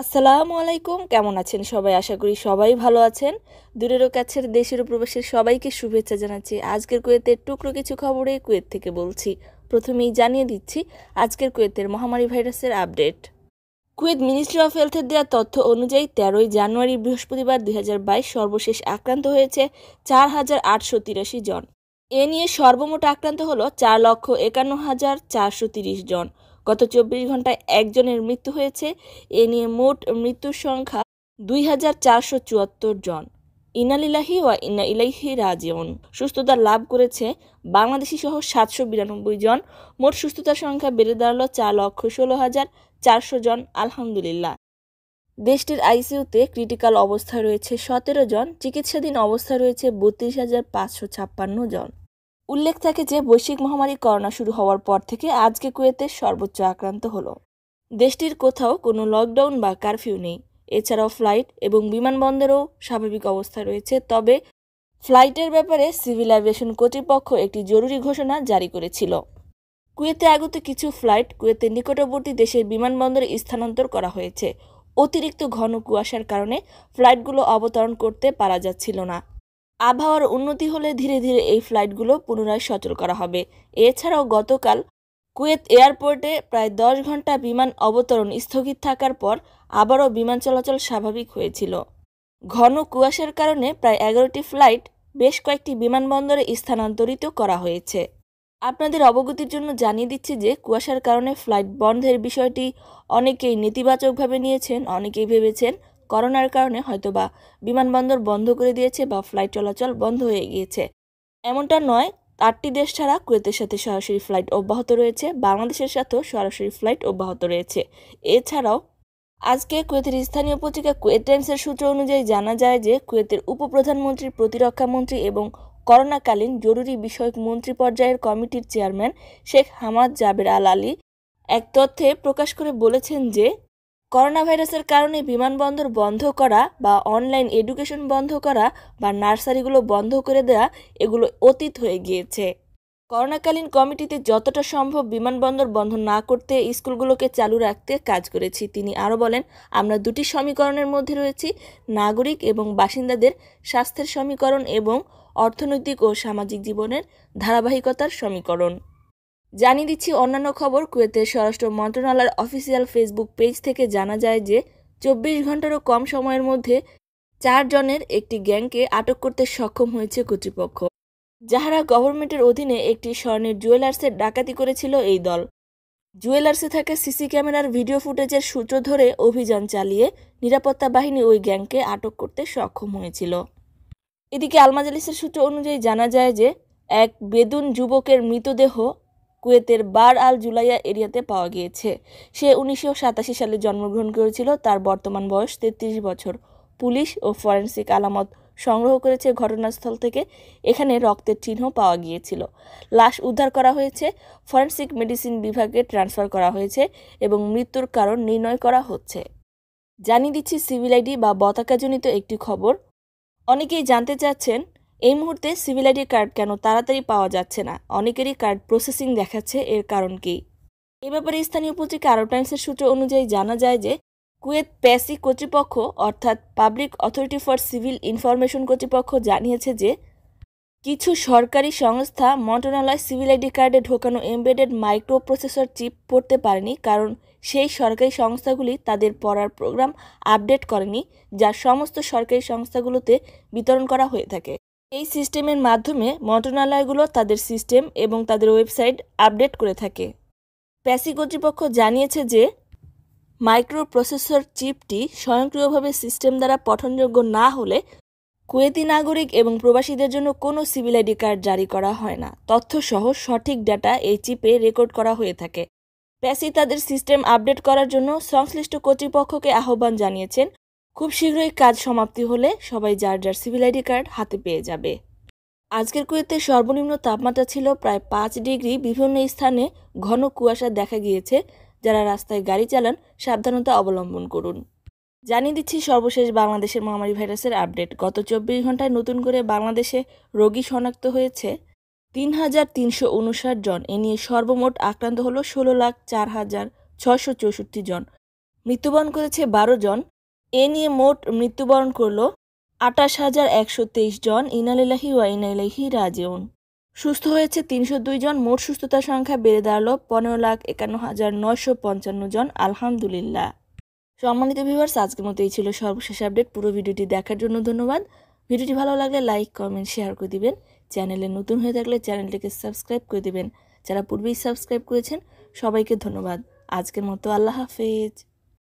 আসসালামু আলাইকুম কেমন আছেন সবাই আশা করি সবাই ভালো আছেন দূরেরও কাছের দেশের প্রবাসের সবাইকে শুভেচ্ছা জানাচ্ছি আজকের কুয়েতের টুকরো কিছু খবরে কুয়েত থেকে বলছি প্রথমেই জানিয়ে দিচ্ছি আজকের কুয়েতের মহামারী ভাইরাসের আপডেট কুয়েত মিনিস্ট্রি অফ হেলথের দেওয়া তথ্য অনুযায়ী তেরোই জানুয়ারি বৃহস্পতিবার দুই সর্বশেষ আক্রান্ত হয়েছে চার হাজার আটশো তিরাশি জন এ নিয়ে সর্বমোট আক্রান্ত হল চার লক্ষ একান্ন হাজার চারশো তিরিশ জন গত চব্বিশ ঘন্টায় একজনের মৃত্যু হয়েছে এ নিয়ে মোট মৃত্যুর সংখ্যা দুই হাজার চারশো চুয়াত্তর জন ইনালিলাহি ওয়া ইনা ইলাইহি রাজিউন সুস্থতা লাভ করেছে বাংলাদেশি সহ সাতশো বিরানব্বই জন মোট সুস্থতার সংখ্যা বেড়ে দাঁড়ালো চার লক্ষ ষোলো হাজার চারশো জন আলহামদুলিল্লাহ দেশটির আইসিইউতে ক্রিটিক্যাল অবস্থা রয়েছে সতেরো জন চিকিৎসাধীন অবস্থা রয়েছে বত্রিশ হাজার পাঁচশো ছাপ্পান্ন জন উল্লেখ থাকে যে বৈশ্বিক মহামারী করোনা শুরু হওয়ার পর থেকে আজকে কুয়েতে সর্বোচ্চ আক্রান্ত হলো দেশটির কোথাও কোনো লকডাউন বা কারফিউ নেই এছাড়াও ফ্লাইট এবং বিমানবন্দরও স্বাভাবিক অবস্থা রয়েছে তবে ফ্লাইটের ব্যাপারে সিভিল অ্যাভিয়েশন কর্তৃপক্ষ একটি জরুরি ঘোষণা জারি করেছিল কুয়েতে আগত কিছু ফ্লাইট কুয়েতের নিকটবর্তী দেশের বিমানবন্দরে স্থানান্তর করা হয়েছে অতিরিক্ত ঘন কুয়াশার কারণে ফ্লাইটগুলো অবতরণ করতে পারা যাচ্ছিল না আবহাওয়ার উন্নতি হলে ধীরে ধীরে এই ফ্লাইটগুলো পুনরায় সচল করা হবে এছাড়াও গতকাল কুয়েত এয়ারপোর্টে প্রায় দশ ঘন্টা বিমান অবতরণ স্থগিত থাকার পর আবারও বিমান চলাচল স্বাভাবিক হয়েছিল ঘন কুয়াশার কারণে প্রায় এগারোটি ফ্লাইট বেশ কয়েকটি বিমানবন্দরে স্থানান্তরিত করা হয়েছে আপনাদের অবগতির জন্য জানিয়ে দিচ্ছি যে কুয়াশার কারণে ফ্লাইট বন্ধের বিষয়টি অনেকেই নেতিবাচকভাবে নিয়েছেন অনেকেই ভেবেছেন করোনার কারণে হয়তোবা বিমানবন্দর বন্ধ করে দিয়েছে বা ফ্লাইট চলাচল বন্ধ হয়ে গিয়েছে এমনটা নয় আটটি দেশ ছাড়া কুয়েতের সাথে সরাসরি ফ্লাইট অব্যাহত রয়েছে বাংলাদেশের সাথেও সরাসরি ফ্লাইট অব্যাহত রয়েছে এছাড়াও আজকে কুয়েতের স্থানীয় পত্রিকা কুয়েত টাইমসের সূত্র অনুযায়ী জানা যায় যে কুয়েতের উপপ্রধানমন্ত্রী প্রতিরক্ষা মন্ত্রী এবং করোনাকালীন জরুরি বিষয়ক মন্ত্রী পর্যায়ের কমিটির chairman Sheikh Hamad Jaber Al Ali এক তথ্যে প্রকাশ করে বলেছেন যে করোনা ভাইরাসের কারণে বিমানবন্দর বন্ধ করা বা অনলাইন এডুকেশন বন্ধ করা বা নার্সারিগুলো বন্ধ করে দেওয়া এগুলো অতীত হয়ে গিয়েছে করোনাকালীন কমিটিতে যতটা সম্ভব বিমানবন্দর বন্ধ না করতে স্কুলগুলোকে চালু রাখতে কাজ করেছি তিনি আরও বলেন আমরা দুটি সমীকরণের মধ্যে রয়েছি নাগরিক এবং বাসিন্দাদের স্বাস্থ্যের সমীকরণ এবং অর্থনৈতিক ও সামাজিক জীবনের ধারাবাহিকতার সমীকরণ জানিয়ে দিচ্ছি অন্যান্য খবর কুয়েতের স্বরাষ্ট্র মন্ত্রণালয়ের অফিসিয়াল ফেসবুক পেজ থেকে জানা যায় যে চব্বিশ ঘন্টারও কম সময়ের মধ্যে চারজনের একটি গ্যাংকে আটক করতে সক্ষম হয়েছে কর্তৃপক্ষ যাহারা গভর্নমেন্টের অধীনে একটি স্বর্ণের জুয়েলার্সে ডাকাতি করেছিল এই দল জুয়েলার্সে থাকা সিসি ক্যামেরার ভিডিও ফুটেজের সূত্র ধরে অভিযান চালিয়ে নিরাপত্তা বাহিনী ওই গ্যাংকে আটক করতে সক্ষম হয়েছিল এদিকে আলমাজালিসের সূত্র অনুযায়ী জানা যায় যে এক বেদুন যুবকের মৃতদেহ কুয়েতের বার আল জুলাইয়া এরিয়াতে পাওয়া গিয়েছে সে উনিশশো সালে জন্মগ্রহণ করেছিল তার বর্তমান বয়স তেত্রিশ বছর পুলিশ ও ফরেন্সিক আলামত সংগ্রহ করেছে ঘটনাস্থল থেকে এখানে রক্তের চিহ্ন পাওয়া গিয়েছিল লাশ উদ্ধার করা হয়েছে ফরেন্সিক মেডিসিন বিভাগে ট্রান্সফার করা হয়েছে এবং মৃত্যুর কারণ নির্ণয় করা হচ্ছে জানিয়ে দিচ্ছি সিভিল আইডি বা বতাকাজনিত একটি খবর অনেকেই জানতে চাচ্ছেন এই মুহূর্তে সিভিল আইডি কার্ড কেন তাড়াতাড়ি পাওয়া যাচ্ছে না অনেকেরই কার্ড প্রসেসিং দেখাচ্ছে এর কারণ কি এ ব্যাপারে স্থানীয় পত্রিকা আরব টাইমসের সূত্র অনুযায়ী জানা যায় যে কুয়েত প্যাসি কর্তৃপক্ষ অর্থাৎ public authority for civil information কর্তৃপক্ষ জানিয়েছে যে কিছু সরকারি সংস্থা মন্ত্রণালয় সিভিল আইডি কার্ডে ঢোকানো এমবেডেড মাইক্রো প্রসেসর চিপ পড়তে পারেনি কারণ সেই সরকারি সংস্থাগুলি তাদের পড়ার প্রোগ্রাম আপডেট করেনি যা সমস্ত সরকারি সংস্থাগুলোতে বিতরণ করা হয়ে থাকে এই সিস্টেমের মাধ্যমে মন্ত্রণালয়গুলো তাদের সিস্টেম এবং তাদের ওয়েবসাইট আপডেট করে থাকে প্যাসি কর্তৃপক্ষ জানিয়েছে যে মাইক্রোপ্রসেসর চিপটি স্বয়ংক্রিয়ভাবে সিস্টেম দ্বারা পঠনযোগ্য না হলে কুয়েতি নাগরিক এবং প্রবাসীদের জন্য কোনো সিভিল আইডি কার্ড জারি করা হয় না তথ্যসহ সঠিক ডাটা এই চিপে রেকর্ড করা হয়ে থাকে প্যাসি তাদের সিস্টেম আপডেট করার জন্য সংশ্লিষ্ট কর্তৃপক্ষকে আহ্বান জানিয়েছেন খুব শীঘ্রই কাজ সমাপ্তি হলে সবাই যার যার সিভিল আইডি কার্ড হাতে পেয়ে যাবে আজকের কুয়েতে সর্বনিম্ন তাপমাত্রা ছিল প্রায় পাঁচ ডিগ্রি বিভিন্ন স্থানে ঘন কুয়াশা দেখা গিয়েছে যারা রাস্তায় গাড়ি চালান সাবধানতা অবলম্বন করুন জানিয়ে দিচ্ছি সর্বশেষ বাংলাদেশের মহামারী ভাইরাসের আপডেট গত চব্বিশ ঘন্টায় নতুন করে বাংলাদেশে রোগী শনাক্ত হয়েছে তিন হাজার তিনশো উনষাট জন এ নিয়ে সর্বমোট আক্রান্ত হল ষোলো লাখ চার হাজার ছশো চৌষট্টি জন মৃত্যুবরণ করেছে বারো জন এ নিয়ে মোট মৃত্যুবরণ করল আটাশ হাজার একশো তেইশ জন ইনালিলাহি ওয়া ইনাইলাহি রাজেউন সুস্থ হয়েছে তিনশো দুই জন মোট সুস্থতার সংখ্যা বেড়ে দাঁড়ালো পনেরো লাখ একান্ন হাজার নয়শো পঞ্চান্ন জন আলহামদুলিল্লাহ সম্মানিত ভিউয়ার্স আজকের মতো এই ছিল সর্বশেষ আপডেট পুরো ভিডিওটি দেখার জন্য ধন্যবাদ ভিডিওটি ভালো লাগলে লাইক কমেন্ট শেয়ার করে দিবেন চ্যানেলে নতুন হয়ে থাকলে চ্যানেলটিকে সাবস্ক্রাইব করে দিবেন যারা পূর্বেই সাবস্ক্রাইব করেছেন সবাইকে ধন্যবাদ আজকের মতো আল্লাহ হাফেজ